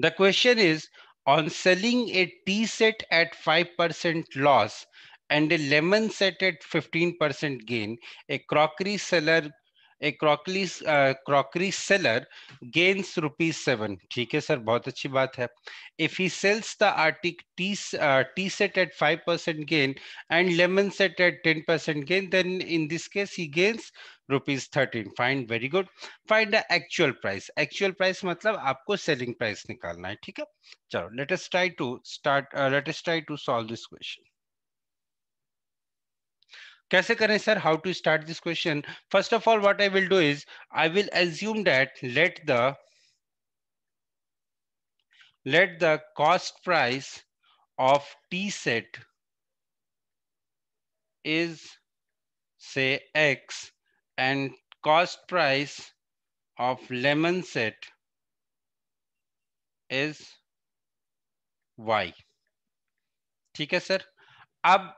The question is on selling a tea set at 5% loss and a lemon set at 15% gain, a crockery seller a crockery crockery seller gains rupees seven ठीक है sir बहुत अच्छी बात है if he sells the artic tea tea set at five percent gain and lemon set at ten percent gain then in this case he gains rupees thirteen find very good find the actual price actual price मतलब आपको selling price निकालना है ठीक है चलो let us try to start let us try to solve this question कैसे करें sir how to start this question first of all what I will do is I will assume that let the let the cost price of tea set is say x and cost price of lemon set is y ठीक है sir अब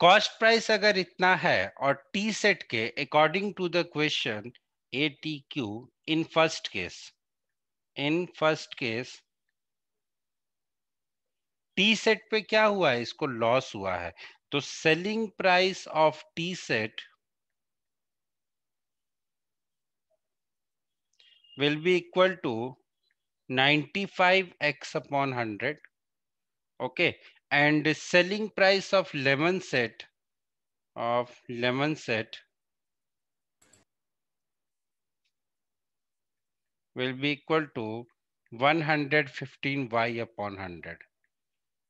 cost price अगर इतना है और tea set के according to the question A T Q in first case in first case tea set पे क्या हुआ है इसको लॉस हुआ है तो selling price of tea set will be equal to to five x upon hundred okay and the selling price of lemon set of lemon set will be equal to 115 y upon 100.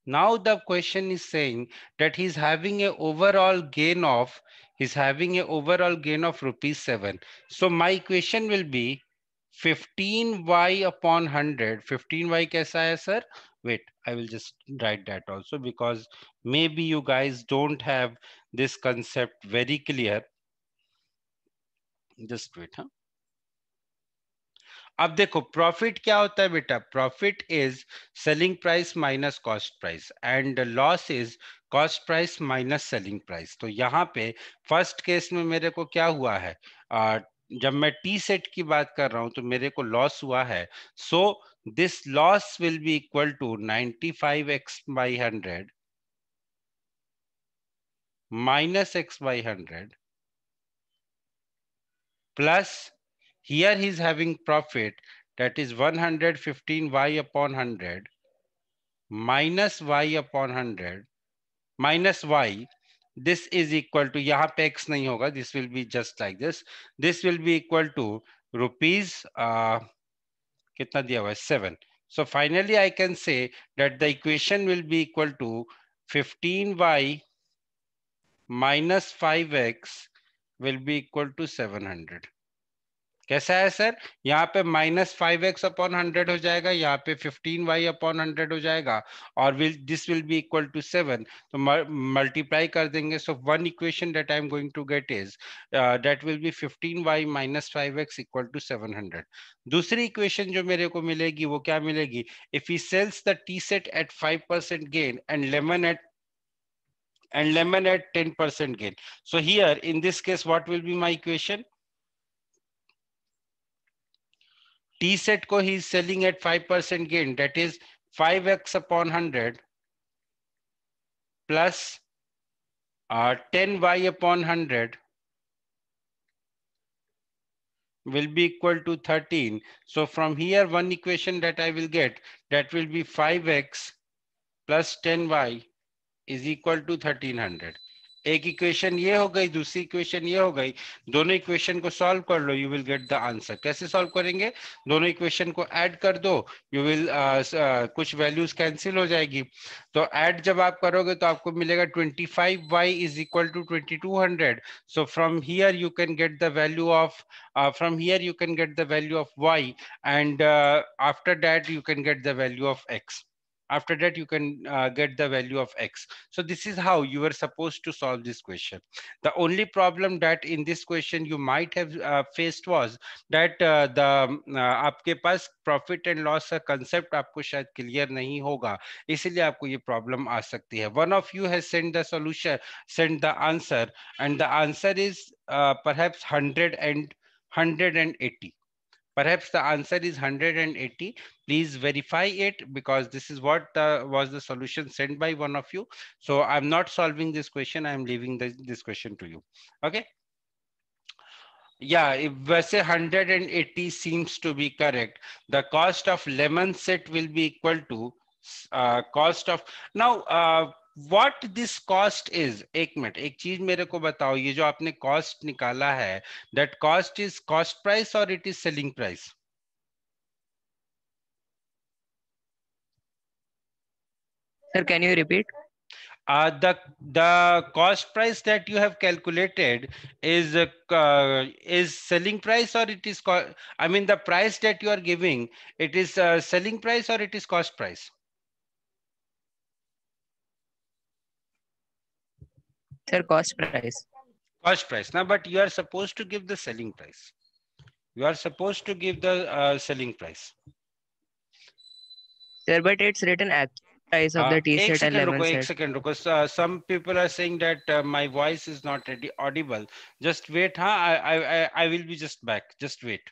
Now the question is saying that he's having a overall gain of, he's having a overall gain of rupees 7. So my equation will be 15y upon 100. 15y kaisa hai sir? wait i will just write that also because maybe you guys don't have this concept very clear just wait huh? अब देखो profit क्या होता है बेटा profit is selling price minus cost price and loss is cost price minus selling price तो यहाँ पे first case में मेरे को क्या हुआ है uh, जब मैं टी सेट की बात कर रहा हूं तो मेरे को लॉस हुआ है सो so, this loss will be equal to 95x by 100 minus x by 100 plus here he's having profit that is 115y upon 100 minus y upon 100 minus y this is equal to yahan pe x nahi hoga this will be just like this this will be equal to rupees uh, kitna diya hua 7 so finally i can say that the equation will be equal to 15y minus 5x will be equal to 700 कैसा है sir यहाँ पे minus five x upon hundred हो जाएगा यहाँ पे fifteen Y upon hundred हो जाएगा और will this will be equal to seven तो मल्टीप्लाई कर देंगे so one equation that I am going to get is that will be fifteen y minus five x equal to seven hundred दूसरी equation जो मेरे को मिलेगी वो क्या मिलेगी if he sells the tea set at five percent gain and lemon at and lemon at percent gain. So here in this case, what will be my equation? T set ko he is selling at 5% gain, that is 5x upon 100 plus uh, 10y upon 100 will be equal to 13. So from here, one equation that I will get, that will be 5x plus 10y is equal to 1300. एक equation ये हो गई दूसरी equation ये हो गई दोनों equation को सॉल्व कर लो you will get the answer कैसे सॉल्व करेंगे दोनों इक्वेशन को ऐड कर दो यू विल uh, uh, कुछ वैल्यूज कैंसिल हो जाएगी तो ऐड जब आप करोगे तो आपको मिलेगा 25y y is equal to twenty so from here you can get the value of from here you can get the value of y and after that you can get the value of x After that, you can uh, get the value of X. So this is how you were supposed to solve this question. The only problem that in this question you might have uh, faced was that uh, the uh, aapke profit and loss concept aapko shayad clear nahi hoga. Isilie aapko ye problem aa sakti hai. One of you has sent the solution, sent the answer, and the answer is perhaps 100 and 180. Perhaps the answer is 180. Please verify it because this is what the, was the solution sent by one of you. So I'm not solving this question. I'm leaving this this question to you. Okay. Yeah, if say 180 seems to be correct, the cost of lemon set will be equal to uh, cost of now uh, what this cost is? एक minute. एक चीज मेरे को बताओ ये जो आपने cost निकाला है that cost is cost price और it is sir can you repeat uh, the the cost price that you have calculated is uh, is selling price or it is i mean the price that you are giving it is uh, selling price or it is cost price sir cost price cost price now but you are supposed to give the selling price you are supposed to give the uh, selling price sir but it's written at price of uh, the t-shirt and lemon ruko, set. second uh, some people are saying that uh, my voice is not ready, audible just wait huh? I, I i will be just back just wait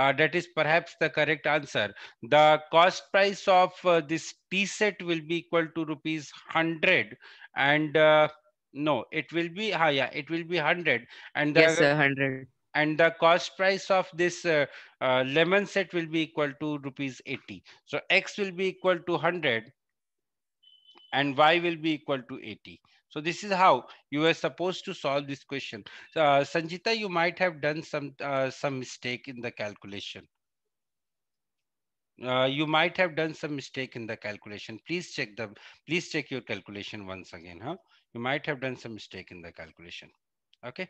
uh, that is perhaps the correct answer. The cost price of uh, this T set will be equal to rupees 100 and uh, no, it will be higher. It will be 100. And the, yes, sir, 100. And the cost price of this uh, uh, lemon set will be equal to rupees 80. So X will be equal to 100 and Y will be equal to 80. So this is how you were supposed to solve this question. Uh, Sanjita, you might have done some, uh, some mistake in the calculation. Uh, you might have done some mistake in the calculation. Please check the, please check your calculation once again, huh? You might have done some mistake in the calculation, okay?